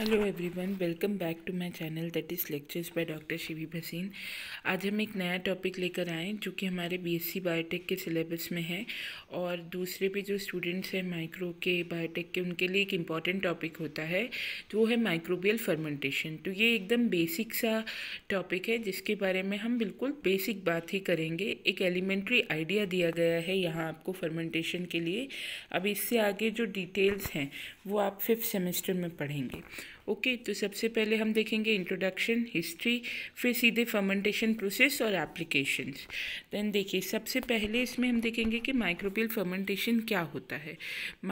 hello everyone welcome back to my channel that is lectures by doctor Shivi Bhasin आज हम एक नया टॉपिक लेकर आए जो कि हमारे बीएससी बायोटेक के सिलेबस में है और दूसरे भी जो स्टूडेंट्स हैं माइक्रो के बायोटेक के उनके लिए एक इम्पॉर्टेंट टॉपिक होता है तो वो है माइक्रोबियल फर्मेंटेशन तो ये एकदम बेसिक सा टॉपिक है जिसके बारे में हम बिल्कुल बेसिक बात ही करेंगे एक एलिमेंट्री आइडिया दिया गया है यहाँ आपको फर्मेंटेशन के लिए अब इससे आगे जो डिटेल्स हैं वो आप फिफ्थ सेमेस्टर में पढ़ेंगे ओके तो सबसे पहले हम देखेंगे इंट्रोडक्शन हिस्ट्री फिर सीधे फर्मेंटेशन प्रोसेस और एप्लीकेशंस देन देखिए सबसे पहले इसमें हम देखेंगे कि माइक्रोबियल फर्मेंटेशन क्या होता है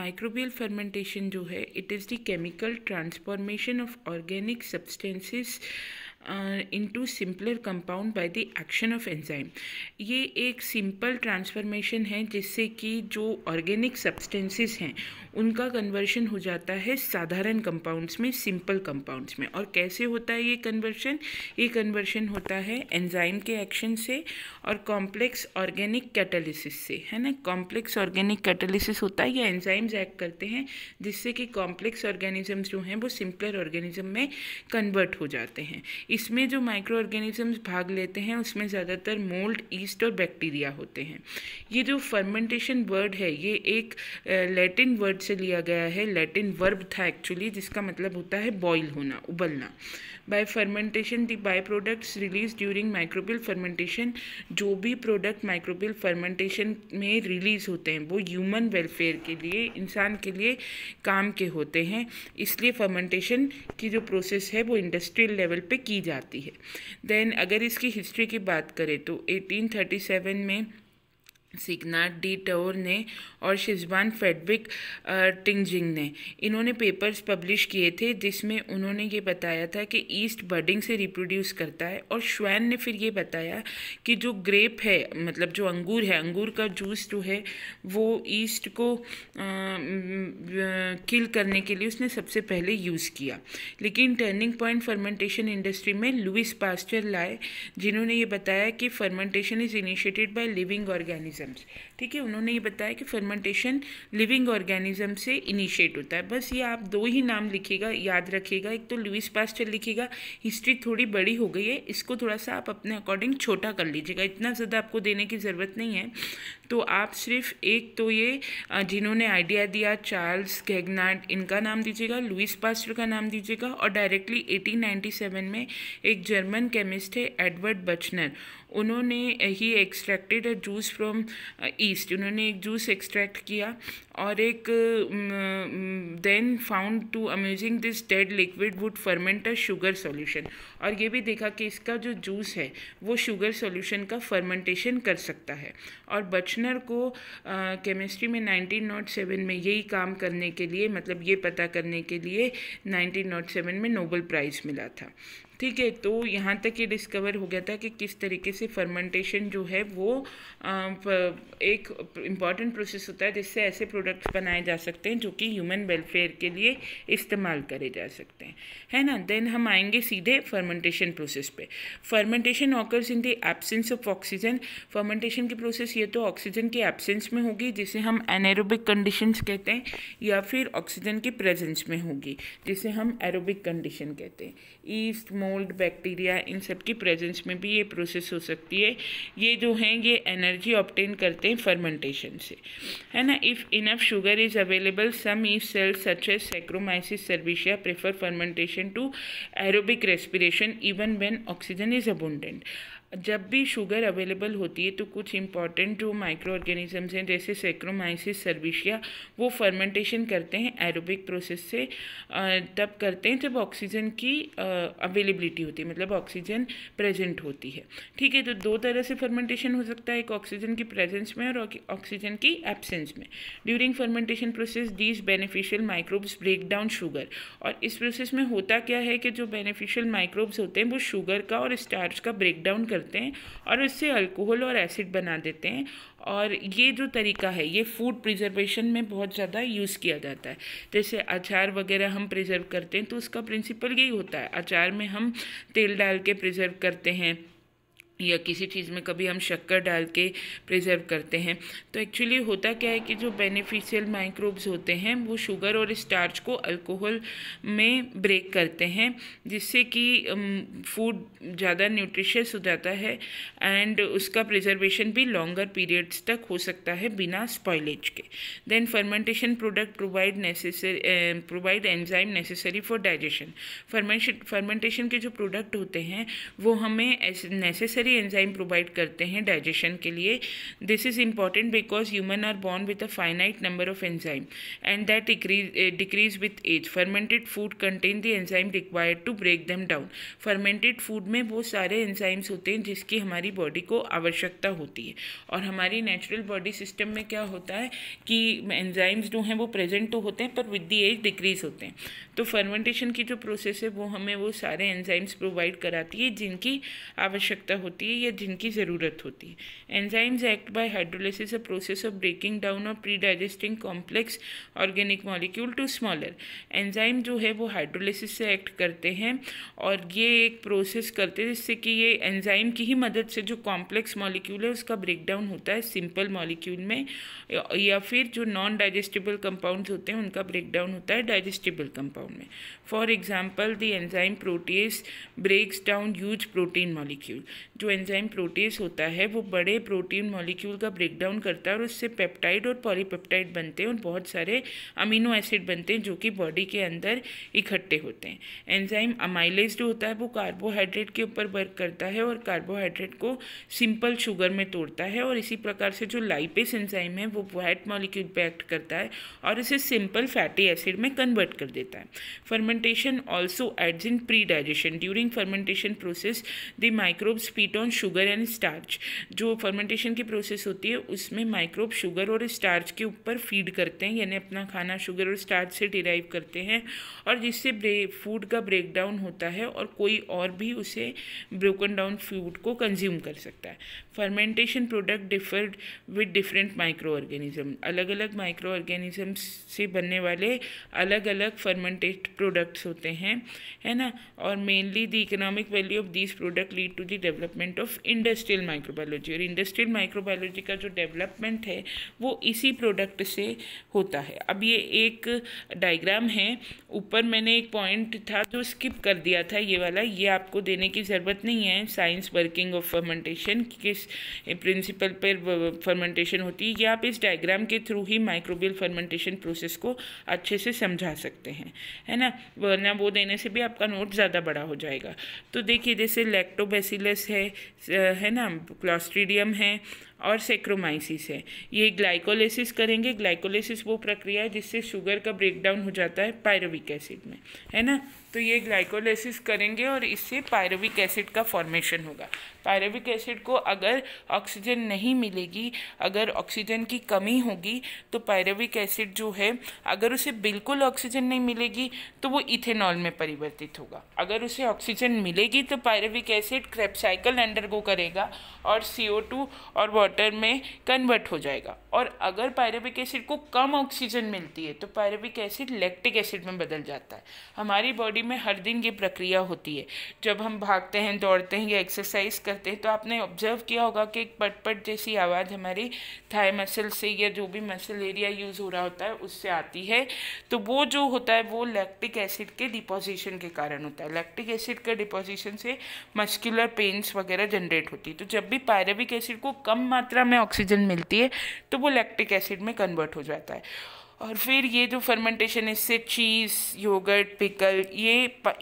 माइक्रोबियल फर्मेंटेशन जो है it is the chemical transformation of organic substances into simpler compound by the action of enzyme ये एक सिंपल ट्रांसफॉर्मेशन है जिससे कि जो ऑर्गेनिक सब्सटेंसेस हैं उनका कन्वर्शन हो जाता है साधारण कंपाउंड्स में सिंपल कंपाउंड्स में और कैसे होता है ये कन्वर्शन ये कन्वर्शन होता है एंजाइम के एक्शन से और कॉम्प्लेक्स ऑर्गेनिक कैटालिसिस से है ना कॉम्प्लेक्स ऑर्गेनिक कैटालिसिस होता है या एंजाइम्स एक्ट करते हैं जिससे कि कॉम्प्लेक्स ऑर्गेनिजम्स जो हैं वो सिंपलर ऑर्गेनिज्म में कन्वर्ट हो जाते हैं इसमें जो माइक्रो ऑर्गेनिजम्स भाग लेते हैं उसमें ज़्यादातर मोल्ड ईस्ट और बैक्टीरिया होते हैं ये जो फर्मेंटेशन वर्ड है ये एक लैटिन वर्ड से लिया गया है लैटिन वर्ब था एक्चुअली जिसका मतलब होता है बॉइल होना उबलना by fermentation the by products release during microbial fermentation जो भी प्रोडक्ट माइक्रोबियल फर्मेंटेशन में रिलीज होते हैं वो ह्यूमन वेलफेयर के लिए इंसान के लिए काम के होते हैं इसलिए फर्मेंटेशन की जो प्रोसेस है वो इंडस्ट्रियल लेवल पे की जाती है देन अगर इसकी हिस्ट्री की बात करें तो 1837 में सिग्नाट डी टोर ने और शिजबान फेडविक टिंगजिंग ने इन्होंने पेपर्स पब्लिश किए थे जिसमें उन्होंने ये बताया था कि ईस्ट बर्डिंग से रिप्रोड्यूस करता है और श्वैन ने फिर ये बताया कि जो ग्रेप है मतलब जो अंगूर है अंगूर का जूस जो है वो ईस्ट को किल करने के लिए उसने सबसे पहले यूज़ किया लेकिन टर्निंग पॉइंट फर्मेंटेशन इंडस्ट्री में लुइस पास्चर लाए जिन्होंने ये बताया कि fermentation is initiated by living organism organisms ठीक है उन्होंने ये बताया कि फर्मेंटेशन लिविंग ऑर्गेनिज्म से इनिशिएट होता है बस ये आप दो ही नाम लिखिएगा याद रखिएगा एक तो लुइस पास्टर लिखिएगा हिस्ट्री थोड़ी बड़ी हो गई है इसको थोड़ा सा आप अपने अकॉर्डिंग छोटा कर लीजिएगा इतना ज़्यादा आपको देने की ज़रूरत नहीं है तो आप सिर्फ एक तो ये जिन्होंने आइडिया दिया चार्ल्स गैगनाट इनका नाम दीजिएगा लुइस पास्टर का नाम दीजिएगा और डायरेक्टली एटीन में एक जर्मन केमिस्ट है एडवर्ड बचनर उन्होंने ही extracted a juice from yeast उन्होंने एक जूस एक्सट्रैक्ट किया और एक then found to amusing this dead liquid would ferment a sugar solution और ये भी देखा कि इसका जो जूस है वो शुगर सॉल्यूशन का फर्मेंटेशन कर सकता है और बचनर को केमिस्ट्री uh, में 1907 में यही काम करने के लिए मतलब ये पता करने के लिए 1907 में नोबल प्राइज़ मिला था ठीक है तो यहाँ तक ये डिस्कवर हो गया था कि किस तरीके से फर्मेंटेशन जो है वो एक इम्पॉर्टेंट प्रोसेस होता है जिससे ऐसे प्रोडक्ट्स बनाए जा सकते हैं जो कि ह्यूमन वेलफेयर के लिए इस्तेमाल करे जा सकते हैं है ना देन हम आएंगे सीधे फर्मेंटेशन प्रोसेस पे fermentation occurs in the absence of oxygen fermentation की प्रोसेस ये तो ऑक्सीजन के एब्सेंस में होगी जिसे हम एनारोबिक कंडीशंस कहते हैं या फिर ऑक्सीजन के प्रेजेंस में होगी जिसे हम एरोबिक कंडीशन कहते हैं ईस्ट मोल्ड बैक्टीरिया इन सब की प्रेजेंस में भी ये प्रोसेस हो सकती है ये जो हैं ये एनर्जी ऑप्टेन करते हैं फर्मेंटेशन से है ना if enough sugar is available some e cell such as Saccharomyces cerevisiae prefer fermentation to aerobic respiration even when oxygen is abundant जब भी शुगर अवेलेबल होती है तो कुछ इंपॉर्टेंट जो माइक्रो ऑर्गेनिजम्स हैं जैसे सेक्रोमाइसिस सर्विशिया वो फर्मेंटेशन करते हैं एरोबिक प्रोसेस से तब करते हैं जब ऑक्सीजन की अवेलेबिलिटी होती है मतलब ऑक्सीजन प्रेजेंट होती है ठीक है तो दो तरह से फर्मेंटेशन हो सकता है एक ऑक्सीजन की प्रेजेंस में और ऑक्सीजन की एबसेंस में during fermentation process these beneficial microbes break down sugar और इस प्रोसेस में होता क्या है कि जो बेनिफिशियल माइक्रोब्स होते हैं वो शुगर का और स्टार्च का ब्रेक डाउन कर करते हैं और उससे अल्कोहल और एसिड बना देते हैं और ये जो तरीका है ये फूड प्रिजर्वेशन में बहुत ज़्यादा यूज़ किया जाता है जैसे अचार वगैरह हम प्रिजर्व करते हैं तो उसका प्रिंसिपल यही होता है अचार में हम तेल डाल के प्रिजर्व करते हैं या किसी चीज़ में कभी हम शक्कर डाल के प्रिजर्व करते हैं तो एक्चुअली होता क्या है कि जो बेनिफिशियल माइक्रोब्स होते हैं वो शुगर और स्टार्च को अल्कोहल में ब्रेक करते हैं जिससे कि फूड um, ज़्यादा न्यूट्रिशियस हो जाता है एंड उसका प्रिजर्वेशन भी लॉन्गर पीरियड्स तक हो सकता है बिना स्पॉयलेज के then fermentation product provide necessary provide enzyme necessary for digestion fermentation fermentation के जो प्रोडक्ट होते हैं वो हमें नेसेसरी नेसेसरी एंजाइम प्रोवाइड करते हैं डाइजेशन के लिए this is important because human are born with a finite number of enzyme and that decrease with age fermented food contain the enzyme required to break them down fermented food में वो सारे enzymes होते हैं जिसकी हमारी body को आवश्यकता होती है और हमारी नेचुरल बॉडी सिस्टम में क्या होता है कि एंजाइम्स जो हैं वो प्रेजेंट तो होते हैं पर विद दी एज डिक्रीज होते हैं तो फर्मेंटेशन की जो प्रोसेस है वो हमें वो सारे एंजाइम्स प्रोवाइड कराती है जिनकी आवश्यकता होती होती है या जिनकी ज़रूरत होती है enzymes act by hydrolysis a process of breaking down और predigesting complex organic molecule to smaller enzyme जो है वो हाइड्रोलिसिस से एक्ट करते हैं और ये एक प्रोसेस करते हैं जिससे कि ये एंजाइम की ही मदद से जो कॉम्प्लेक्स मॉलिक्यूल है उसका ब्रेक डाउन होता है सिंपल मॉलिक्यूल में या फिर जो नॉन डाइजेस्टिबल कंपाउंड्स होते हैं उनका ब्रेक डाउन होता है डाइजेस्टिबल कंपाउंड में for example the enzyme protease breaks down huge protein molecule जो एंजाइम प्रोटीज होता है वो बड़े प्रोटीन मॉलिक्यूल का ब्रेकडाउन करता है और उससे पेप्टाइड और पॉलीपेप्टाइड बनते हैं और बहुत सारे अमीनो एसिड बनते हैं जो कि बॉडी के अंदर इकट्ठे होते हैं एंजाइम अमाइलेज जो होता है वो कार्बोहाइड्रेट के ऊपर वर्क करता है और कार्बोहाइड्रेट को सिंपल शुगर में तोड़ता है और इसी प्रकार से जो लाइपेस एंजाइम है वो वाइट मॉलिक्यूल पर एक्ट करता है और इसे सिंपल फैटी एसिड में कन्वर्ट कर देता है fermentation also aids in predigestion during fermentation process the microbes feed on sugar and starch जो फर्मेंटेशन की प्रोसेस होती है उसमें माइक्रोब शुगर और स्टार्च के ऊपर फीड करते हैं यानी अपना खाना शुगर और स्टार्च से डिराइव करते हैं और जिससे फूड का ब्रेक डाउन होता है और कोई और भी उसे ब्रोकन डाउन फूड को कंज्यूम कर सकता है fermentation product differed with different microorganism अलग अलग माइक्रो ऑर्गेनिजम्स से बनने वाले अलग अलग फर्मेंटेड प्रोडक्ट्स होते हैं है ना और mainly the economic value of this product lead to the development development of industrial microbiology और इंडस्ट्रियल माइक्रोबायोलॉजी का जो डेवलपमेंट है वो इसी प्रोडक्ट से होता है अब ये एक डायग्राम है ऊपर मैंने एक पॉइंट था जो स्किप कर दिया था ये वाला ये आपको देने की ज़रूरत नहीं है साइंस वर्किंग ऑफ फर्मेंटेशन किस प्रिंसिपल पर फर्मेंटेशन होती है ये आप इस डायग्राम के थ्रू ही माइक्रोबियल फर्मेंटेशन प्रोसेस को अच्छे से समझा सकते हैं है ना वरना वो देने से भी आपका नोट ज़्यादा बड़ा हो जाएगा तो देखिए जैसे लैक्टोबेसिलस है है ना क्लास्ट्रीडियम है और सेक्रोमाइसिस है ये ग्लाइकोलिसिस करेंगे ग्लाइकोलिसिस वो प्रक्रिया है जिससे शुगर का ब्रेकडाउन हो जाता है पायरविक एसिड में है ना तो ये ग्लाइकोलिसिस करेंगे और इससे पायरविक एसिड का फॉर्मेशन होगा पायरविक एसिड को अगर ऑक्सीजन नहीं मिलेगी अगर ऑक्सीजन की कमी होगी तो पायरविक एसिड जो है अगर उसे बिल्कुल ऑक्सीजन नहीं मिलेगी तो वो इथेनॉल में परिवर्तित होगा अगर उसे ऑक्सीजन मिलेगी तो पायरविक एसिड क्रेपसाइकल अंडरगो करेगा और सी और वाटर में कन्वर्ट हो जाएगा और अगर पायरेबिक एसिड को कम ऑक्सीजन मिलती है तो पायरेबिक एसिड लैक्टिक एसिड में बदल जाता है हमारी बॉडी में हर दिन ये प्रक्रिया होती है जब हम भागते हैं दौड़ते हैं या एक्सरसाइज करते हैं तो आपने ऑब्जर्व किया होगा कि एक पटपट जैसी आवाज़ हमारी थाई मसल से या जो भी मसल एरिया यूज़ हो रहा होता है उससे आती है तो वो जो होता है वो लैक्टिक एसिड के डिपोजिशन के कारण होता है लैक्टिक एसिड के डिपोजिशन से मस्कुलर पेन्स वगैरह जनरेट होती है तो जब भी पायरेबिक एसिड को कम मात्रा में ऑक्सीजन मिलती है तो वो लैक्टिक एसिड में कन्वर्ट हो जाता है और फिर ये जो फर्मेंटेशन इससे चीज़ योगर्ट पिकल ये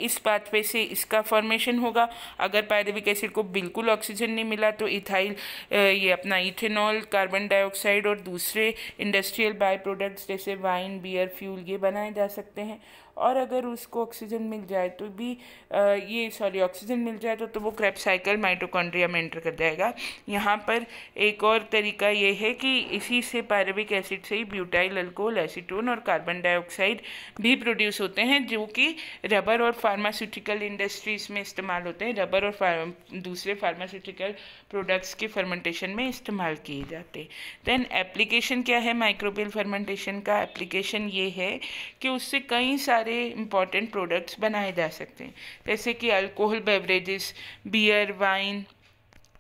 इस पाथवे से इसका फॉर्मेशन होगा अगर पैरविक एसिड को बिल्कुल ऑक्सीजन नहीं मिला तो इथाइल ये अपना इथेनॉल कार्बन डाइऑक्साइड और दूसरे इंडस्ट्रियल बाय प्रोडक्ट्स जैसे वाइन बियर फ्यूल ये बनाए जा सकते हैं और अगर उसको ऑक्सीजन मिल जाए तो भी आ, ये सॉरी ऑक्सीजन मिल जाए तो, तो वो क्रैप साइकिल माइटोकॉन्ड्रिया में एंटर कर जाएगा यहाँ पर एक और तरीका ये है कि इसी से पैरविक एसिड से ही ब्यूटाइल अल्कोहल एसीटोन और कार्बन डाइऑक्साइड भी प्रोड्यूस होते हैं जो कि रबर और फार्मास्यूटिकल इंडस्ट्रीज़ में इस्तेमाल होते हैं रबर और फार्म दूसरे फार्मास्यूटिकल प्रोडक्ट्स के फर्मेंटेशन में इस्तेमाल किए जाते देन एप्लीकेशन क्या है माइक्रोबियल फर्मेंटेशन का एप्लीकेशन ये है कि उससे कई सारे सारे इम्पॉर्टेंट प्रोडक्ट्स बनाए जा सकते हैं जैसे कि अल्कोहल बेवरेजेस बियर वाइन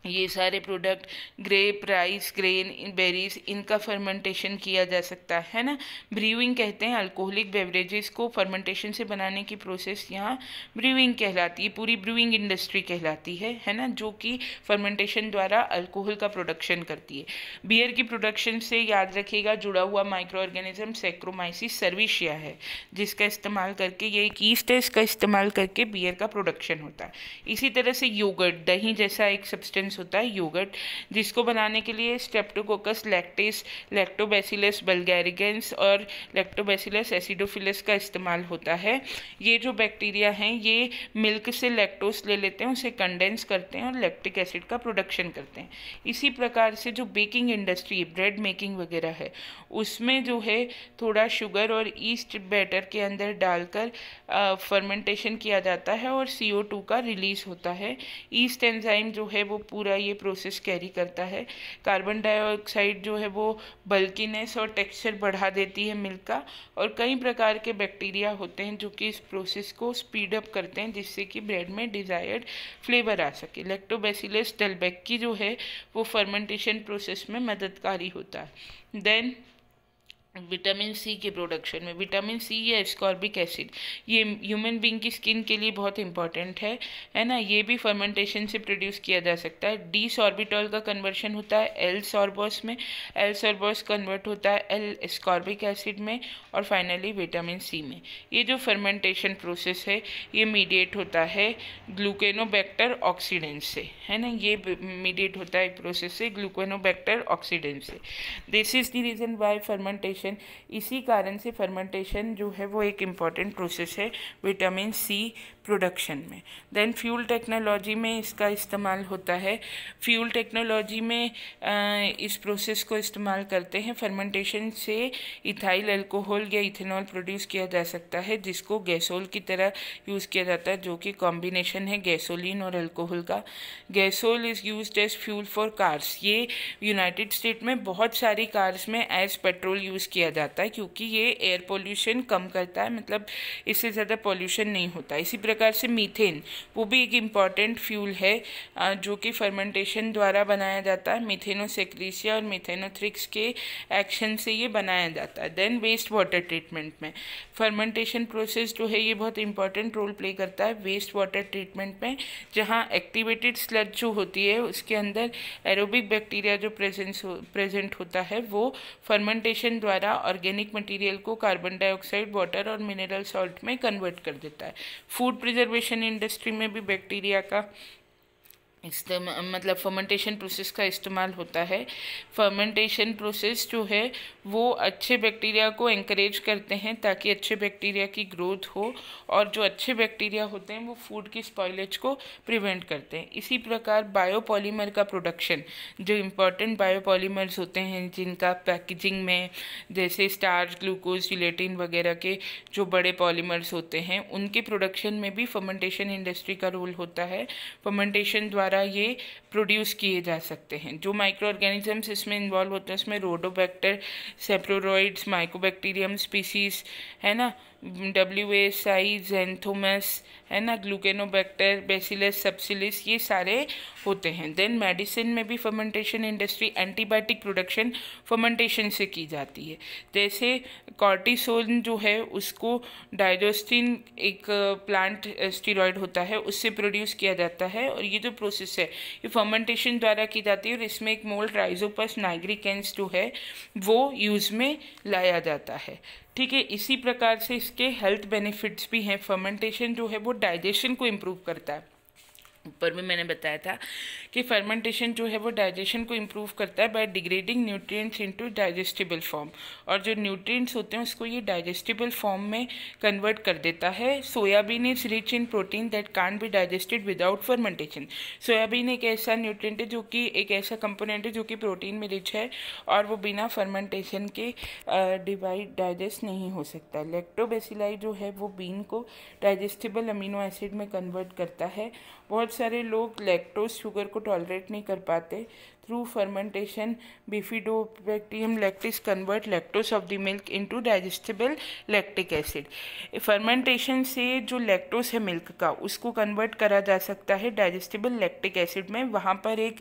ये सारे product grape rice grain berries इनका फर्मेंटेशन किया जा सकता है ना ब्रीविंग कहते हैं अल्कोहलिक बेवरेजेस को फर्मेंटेशन से बनाने की प्रोसेस यहाँ ब्रीविंग कहलाती है पूरी ब्रीविंग इंडस्ट्री कहलाती है है ना जो कि फर्मेंटेशन द्वारा अल्कोहल का प्रोडक्शन करती है बियर की प्रोडक्शन से याद रखिएगा जुड़ा हुआ माइक्रो ऑर्गेनिज्म सेक्रोमाइसिस सर्विशिया है जिसका इस्तेमाल करके ये एक ईस्ट है इसका इस्तेमाल करके बियर का प्रोडक्शन होता है इसी तरह से योगर्ट दही जैसा एक सब्सटेंस होता है योगर्ट जिसको बनाने के लिए स्ट्रेप्टोकोकस लैक्टिस लैक्टोबैसिलस बल्गैरिगेंस और लैक्टोबैसिलस एसिडोफिलस का इस्तेमाल होता है ये जो बैक्टीरिया हैं ये मिल्क से लैक्टोस ले लेते हैं उसे कंडेंस करते हैं और लैक्टिक एसिड का प्रोडक्शन करते हैं इसी प्रकार से जो बेकिंग इंडस्ट्री ब्रेड मेकिंग वगैरह है उसमें जो है थोड़ा शुगर और ईस्ट बैटर के अंदर डालकर फर्मेंटेशन किया जाता है और सी का रिलीज होता है ईस्ट एंजाइम जो है वो पूरा पूरा ये प्रोसेस कैरी करता है कार्बन डाइऑक्साइड जो है वो बल्किनेस और टेक्सचर बढ़ा देती है मिल्क का और कई प्रकार के बैक्टीरिया होते हैं जो कि इस प्रोसेस को स्पीड अप करते हैं जिससे कि ब्रेड में डिज़ायर्ड फ्लेवर आ सके लैक्टोबैसिलस डलबैक्की जो है वो फर्मेंटेशन प्रोसेस में मददकारी होता है देन विटामिन सी के प्रोडक्शन में विटामिन सी या एस्कॉर्बिक एसिड ये ह्यूमन बींग की स्किन के लिए बहुत इंपॉर्टेंट है है ना ये भी फर्मेंटेशन से प्रोड्यूस किया जा सकता है डी सॉर्बिटॉल का कन्वर्शन होता है एल सॉर्बोस में एल सॉर्बोस कन्वर्ट होता है एल एस्कॉर्बिक एसिड में और फाइनली विटामिन सी में ये जो फर्मेंटेशन प्रोसेस है ये मीडिएट होता है ग्लूकेनोबैक्टर ऑक्सीडेंट से है ना ये मीडिएट होता है प्रोसेस से ग्लूकेनोबैक्टर ऑक्सीडेंट से this is the reason why fermentation fermentation इसी कारण से फर्मेंटेशन जो है वो एक इम्पॉर्टेंट प्रोसेस है विटामिन सी प्रोडक्शन में देन फ्यूल टेक्नोलॉजी में इसका इस्तेमाल होता है फ्यूल टेक्नोलॉजी में इस प्रोसेस को इस्तेमाल करते हैं फर्मेंटेशन से इथाइल अल्कोहल या इथेनॉल प्रोड्यूस किया जा सकता है जिसको गैसोल की तरह यूज़ किया जाता है जो कि कॉम्बिनेशन है गैसोलिन और अल्कोहल का gasohol is use as fuel for cars ये यूनाइटेड स्टेट में बहुत सारी कार्स में एज पेट्रोल यूज़ किया जाता है क्योंकि ये एयर पोल्यूशन कम करता है मतलब इससे ज़्यादा पॉल्यूशन नहीं होता इसी प्रकार प्रकार से मीथेन वो भी एक इम्पॉर्टेंट फ्यूल है जो कि फर्मेंटेशन द्वारा बनाया जाता है मिथेनोसेक्रीसिया और मिथेनोथ्रिक्स के एक्शन से ये बनाया जाता है देन वेस्ट वाटर ट्रीटमेंट में फर्मेंटेशन प्रोसेस जो है ये बहुत इंपॉर्टेंट रोल प्ले करता है वेस्ट वाटर ट्रीटमेंट में जहाँ एक्टिवेटेड स्लज जो होती है उसके अंदर एरोबिक बैक्टीरिया जो प्रेजेंस प्रेजेंट होता है वो फर्मेंटेशन द्वारा ऑर्गेनिक मटीरियल को कार्बन डाइऑक्साइड वाटर और मिनरल सॉल्ट में कन्वर्ट कर देता है फूड प्रिजर्वेशन इंडस्ट्री में भी बैक्टीरिया का इस्तेम मतलब फर्मेंटेशन प्रोसेस का इस्तेमाल होता है फर्मेंटेशन प्रोसेस जो है वो अच्छे बैक्टीरिया को इंकरेज करते हैं ताकि अच्छे बैक्टीरिया की ग्रोथ हो और जो अच्छे बैक्टीरिया होते हैं वो फूड की स्पॉयलेज को प्रिवेंट करते हैं इसी प्रकार बायोपॉलीमर का प्रोडक्शन जो इम्पॉर्टेंट बायोपॉलीमर्स होते हैं जिनका पैकेजिंग में जैसे स्टार्च ग्लूकोज जिलेटिन वगैरह के जो बड़े पॉलीमर्स होते हैं उनके प्रोडक्शन में भी फर्मेंटेशन इंडस्ट्री का रोल होता है फर्मेंटेशन द्वारा द्वारा ये प्रोड्यूस किए जा सकते हैं जो माइक्रो ऑर्गेनिजम्स इसमें इन्वॉल्व होते हैं उसमें रोडोबैक्टर सेप्रोरॉइड्स माइकोबैक्टीरियम स्पीसीज है ना डब्ल्यू एस आई जेंथोमस है ना ग्लूकेनोबैक्टर बेसिलस सब्सिलिस ये सारे होते हैं देन मेडिसिन में भी fermentation industry antibiotic production fermentation से की जाती है जैसे कॉर्टिसोन जो है उसको डायरोस्टिन एक प्लांट स्टीरॉयड होता है उससे प्रोड्यूस किया जाता है और ये जो प्रोसेस है ये फर्मेंटेशन द्वारा की जाती है और इसमें एक मोल्ड राइजोपस नाइग्रिकेंस जो है वो यूज़ में लाया जाता है ठीक है इसी प्रकार से इसके हेल्थ बेनिफिट्स भी हैं फर्मेंटेशन जो है वो डाइजेशन को इम्प्रूव करता है ऊपर भी मैंने बताया था कि फर्मेंटेशन जो है वो डाइजेशन को इम्प्रूव करता है by degrading nutrients into digestible form और जो न्यूट्रिएंट्स होते हैं उसको ये डाइजेस्टिबल फॉर्म में कन्वर्ट कर देता है soybean is rich in protein that can be digested without fermentation soybean एक ऐसा न्यूट्रेंट है जो कि एक ऐसा कंपोनेंट है जो कि प्रोटीन में रिच है और वो बिना फर्मेंटेशन के डिवाइड डाइजेस्ट नहीं हो सकता लेक्टोबेसिलाई जो है वो बीन को डाइजेस्टिबल अमीनो एसिड में कन्वर्ट करता है बहुत सारे लोग लैक्टोज शुगर को टॉलरेट नहीं कर पाते through fermentation Through fermentation, bifidobacterium lactis convert lactose of the milk into digestible lactic acid fermentation से जो लैक्टोस है मिल्क का उसको कन्वर्ट करा जा सकता है डाइजेस्टिबल लैक्टिक एसिड में वहाँ पर एक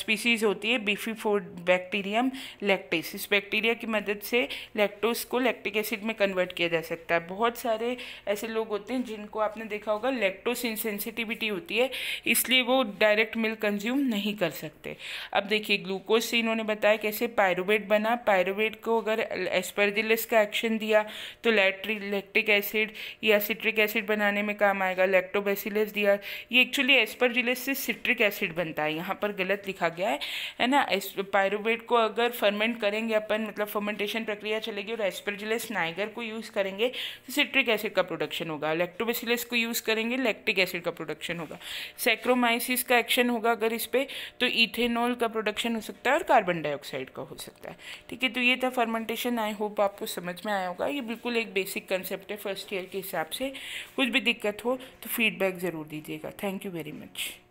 स्पीसीज होती है बीफी फोड बैक्टीरियम लैक्टिस इस बैक्टीरिया की मदद से लैक्टोस को लैक्टिक एसिड में कन्वर्ट किया जा सकता है बहुत सारे ऐसे लोग होते हैं जिनको आपने देखा होगा लैक्टोस इनसेंसिटिविटी होती है इसलिए वो डायरेक्ट मिल्क कंज्यूम नहीं कर सकते अब देखिए ग्लूकोज से इन्होंने बताया कैसे पायरोवेट बना पायरोवेट को अगर एस्पर्जिलस का एक्शन दिया तो लैट्री लैक्टिक एसिड या सिट्रिक एसिड बनाने में काम आएगा लैक्टोबेसिलस दिया ये एक्चुअली एस्परजिलस से सिट्रिक एसिड बनता है यहाँ पर गलत लिखा गया है है ना पायरोवेट को अगर फर्मेंट करेंगे अपन मतलब फर्मेंटेशन प्रक्रिया चलेगी और एस्परजिलस नाइगर को यूज़ करेंगे तो सिट्रिक एसिड का प्रोडक्शन होगा लैक्टोबेसिलस को यूज़ करेंगे लैक्टिक एसिड का प्रोडक्शन होगा सेक्रोमाइसिस का एक्शन होगा अगर इस पर तो इथेनॉल का प्रोडक्शन हो सकता है और कार्बन डाइऑक्साइड का हो सकता है ठीक है तो ये था फर्मेंटेशन आई होप आपको समझ में आया होगा ये बिल्कुल एक बेसिक कंसेप्ट है फर्स्ट ईयर के हिसाब से कुछ भी दिक्कत हो तो फीडबैक ज़रूर दीजिएगा थैंक यू वेरी मच